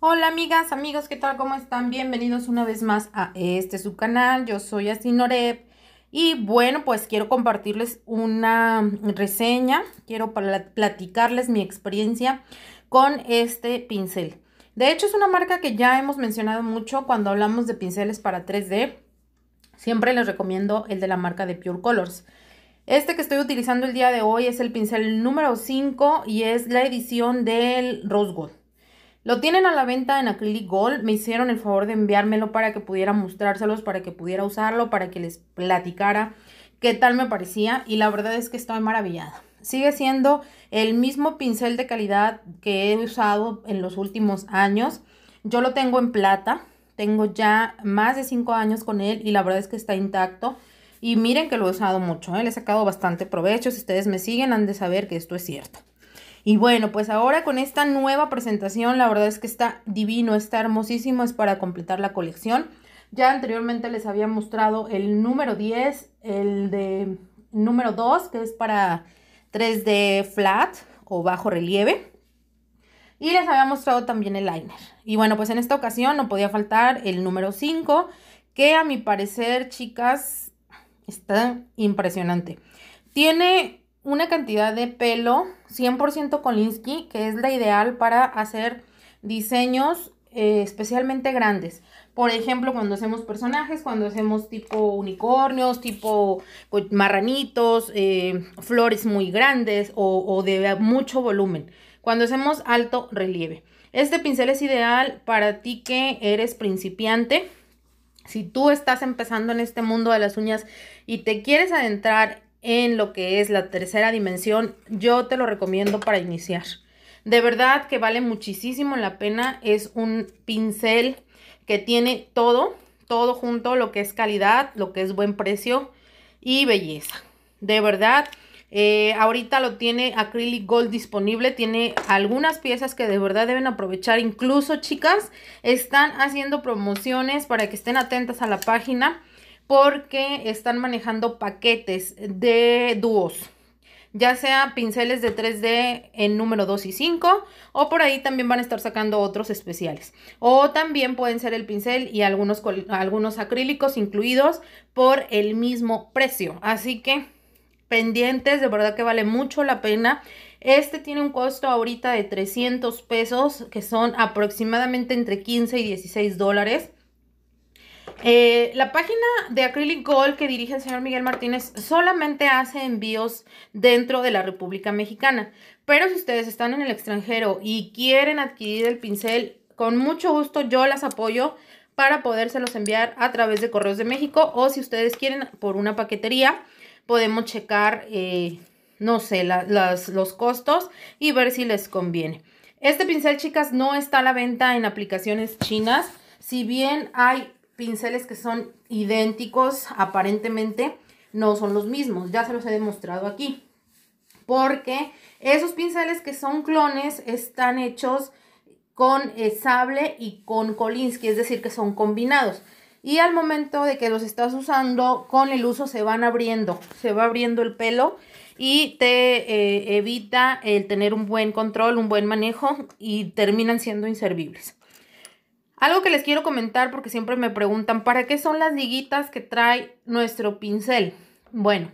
Hola amigas, amigos, ¿qué tal? ¿Cómo están? Bienvenidos una vez más a este su canal. Yo soy Asinorep y bueno, pues quiero compartirles una reseña, quiero platicarles mi experiencia con este pincel. De hecho es una marca que ya hemos mencionado mucho cuando hablamos de pinceles para 3D. Siempre les recomiendo el de la marca de Pure Colors. Este que estoy utilizando el día de hoy es el pincel número 5 y es la edición del Rose lo tienen a la venta en Acrylic Gold. Me hicieron el favor de enviármelo para que pudiera mostrárselos, para que pudiera usarlo, para que les platicara qué tal me parecía. Y la verdad es que estoy maravillada. Sigue siendo el mismo pincel de calidad que he usado en los últimos años. Yo lo tengo en plata. Tengo ya más de 5 años con él y la verdad es que está intacto. Y miren que lo he usado mucho, ¿eh? le he sacado bastante provecho. Si ustedes me siguen han de saber que esto es cierto. Y bueno, pues ahora con esta nueva presentación, la verdad es que está divino, está hermosísimo, es para completar la colección. Ya anteriormente les había mostrado el número 10, el de número 2, que es para 3D flat o bajo relieve. Y les había mostrado también el liner. Y bueno, pues en esta ocasión no podía faltar el número 5, que a mi parecer, chicas, está impresionante. Tiene una cantidad de pelo 100% Kolinsky, que es la ideal para hacer diseños eh, especialmente grandes. Por ejemplo, cuando hacemos personajes, cuando hacemos tipo unicornios, tipo pues, marranitos, eh, flores muy grandes o, o de mucho volumen. Cuando hacemos alto relieve. Este pincel es ideal para ti que eres principiante. Si tú estás empezando en este mundo de las uñas y te quieres adentrar en lo que es la tercera dimensión, yo te lo recomiendo para iniciar. De verdad que vale muchísimo la pena. Es un pincel que tiene todo, todo junto, lo que es calidad, lo que es buen precio y belleza. De verdad, eh, ahorita lo tiene Acrylic Gold disponible. Tiene algunas piezas que de verdad deben aprovechar. Incluso, chicas, están haciendo promociones para que estén atentas a la página porque están manejando paquetes de dúos ya sea pinceles de 3D en número 2 y 5, o por ahí también van a estar sacando otros especiales. O también pueden ser el pincel y algunos, algunos acrílicos incluidos por el mismo precio. Así que pendientes, de verdad que vale mucho la pena. Este tiene un costo ahorita de 300 pesos, que son aproximadamente entre 15 y 16 dólares. Eh, la página de Acrylic Gold que dirige el señor Miguel Martínez solamente hace envíos dentro de la República Mexicana. Pero si ustedes están en el extranjero y quieren adquirir el pincel, con mucho gusto yo las apoyo para podérselos enviar a través de Correos de México o si ustedes quieren por una paquetería, podemos checar, eh, no sé, las, los costos y ver si les conviene. Este pincel, chicas, no está a la venta en aplicaciones chinas. Si bien hay pinceles que son idénticos aparentemente no son los mismos. Ya se los he demostrado aquí. Porque esos pinceles que son clones están hechos con eh, sable y con Kolinsky, es decir, que son combinados. Y al momento de que los estás usando, con el uso se van abriendo, se va abriendo el pelo y te eh, evita el tener un buen control, un buen manejo y terminan siendo inservibles. Algo que les quiero comentar porque siempre me preguntan, ¿para qué son las liguitas que trae nuestro pincel? Bueno,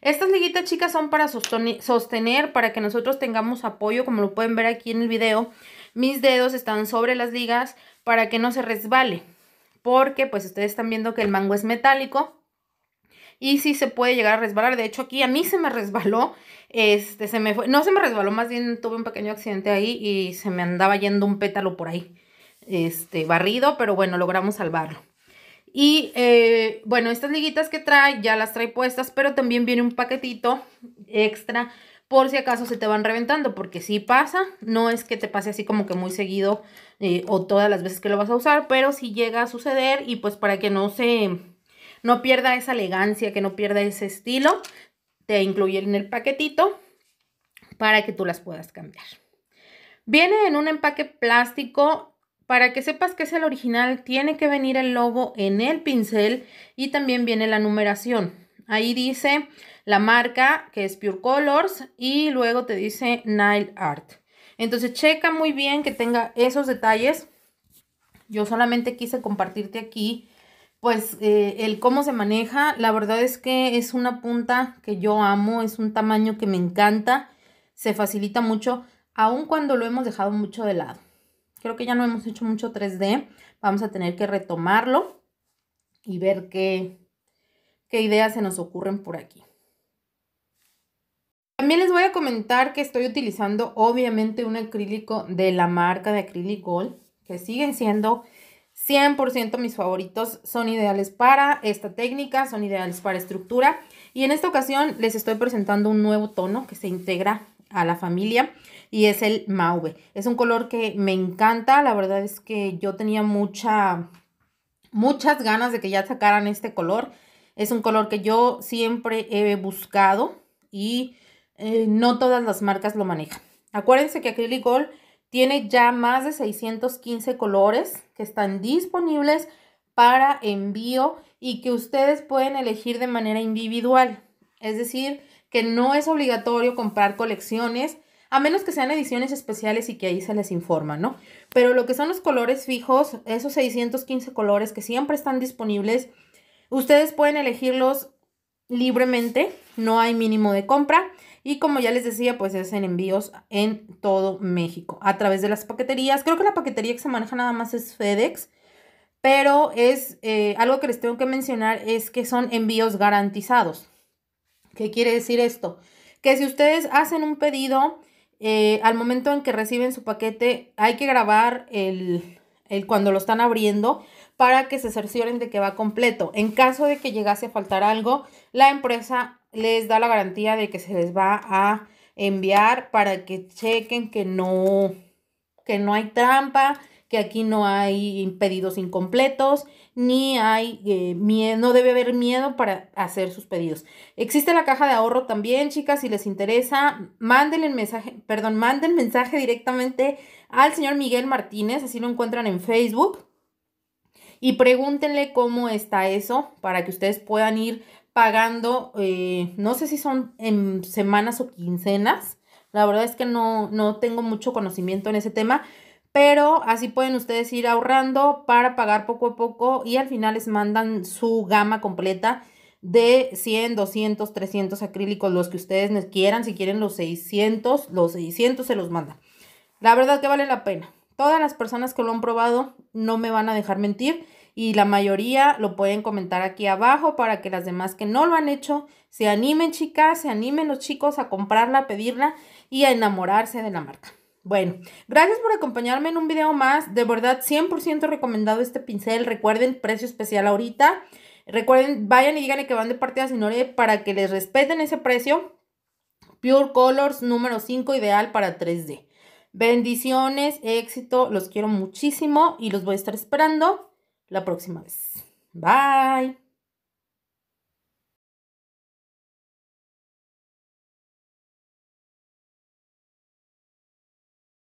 estas liguitas chicas son para sostener, para que nosotros tengamos apoyo, como lo pueden ver aquí en el video. Mis dedos están sobre las ligas para que no se resbale, porque pues ustedes están viendo que el mango es metálico y sí se puede llegar a resbalar. De hecho, aquí a mí se me resbaló, este, se me fue, no se me resbaló, más bien tuve un pequeño accidente ahí y se me andaba yendo un pétalo por ahí este, barrido, pero bueno, logramos salvarlo. Y eh, bueno, estas liguitas que trae ya las trae puestas, pero también viene un paquetito extra por si acaso se te van reventando, porque si pasa, no es que te pase así como que muy seguido eh, o todas las veces que lo vas a usar, pero si llega a suceder y pues para que no se, no pierda esa elegancia, que no pierda ese estilo, te incluye en el paquetito para que tú las puedas cambiar. Viene en un empaque plástico para que sepas que es el original, tiene que venir el logo en el pincel y también viene la numeración. Ahí dice la marca, que es Pure Colors, y luego te dice Nile Art. Entonces checa muy bien que tenga esos detalles. Yo solamente quise compartirte aquí, pues, eh, el cómo se maneja. La verdad es que es una punta que yo amo, es un tamaño que me encanta, se facilita mucho, aun cuando lo hemos dejado mucho de lado. Creo que ya no hemos hecho mucho 3D. Vamos a tener que retomarlo y ver qué, qué ideas se nos ocurren por aquí. También les voy a comentar que estoy utilizando obviamente un acrílico de la marca de Acrylic Gold, que siguen siendo 100% mis favoritos, son ideales para esta técnica, son ideales para estructura. Y en esta ocasión les estoy presentando un nuevo tono que se integra a la familia y es el mauve. Es un color que me encanta, la verdad es que yo tenía mucha, muchas ganas de que ya sacaran este color. Es un color que yo siempre he buscado y eh, no todas las marcas lo manejan. Acuérdense que Acrylic tiene ya más de 615 colores que están disponibles para envío y que ustedes pueden elegir de manera individual. Es decir, que no es obligatorio comprar colecciones a menos que sean ediciones especiales y que ahí se les informa, ¿no? Pero lo que son los colores fijos, esos 615 colores que siempre están disponibles, ustedes pueden elegirlos libremente, no hay mínimo de compra y como ya les decía, pues hacen envíos en todo México a través de las paqueterías. Creo que la paquetería que se maneja nada más es FedEx, pero es eh, algo que les tengo que mencionar es que son envíos garantizados. ¿Qué quiere decir esto? Que si ustedes hacen un pedido eh, al momento en que reciben su paquete hay que grabar el, cuando lo están abriendo para que se cercioren de que va completo. En caso de que llegase a faltar algo, la empresa les da la garantía de que se les va a enviar para que chequen que no, que no hay trampa, que aquí no hay pedidos incompletos, ni hay eh, miedo, no debe haber miedo para hacer sus pedidos. Existe la caja de ahorro también, chicas, si les interesa, manden el mensaje, perdón, manden mensaje directamente al señor Miguel Martínez, así lo encuentran en Facebook. Y pregúntenle cómo está eso para que ustedes puedan ir pagando, eh, no sé si son en semanas o quincenas. La verdad es que no, no tengo mucho conocimiento en ese tema, pero así pueden ustedes ir ahorrando para pagar poco a poco y al final les mandan su gama completa de 100, 200, 300 acrílicos, los que ustedes quieran, si quieren los 600, los 600 se los mandan. La verdad que vale la pena. Todas las personas que lo han probado no me van a dejar mentir y la mayoría lo pueden comentar aquí abajo para que las demás que no lo han hecho se animen chicas, se animen los chicos a comprarla, a pedirla y a enamorarse de la marca. Bueno, gracias por acompañarme en un video más. De verdad, 100% recomendado este pincel. Recuerden, precio especial ahorita. Recuerden, vayan y díganle que van de parte de Sinore para que les respeten ese precio. Pure Colors número 5, ideal para 3D. Bendiciones, éxito, los quiero muchísimo y los voy a estar esperando la próxima vez. Bye.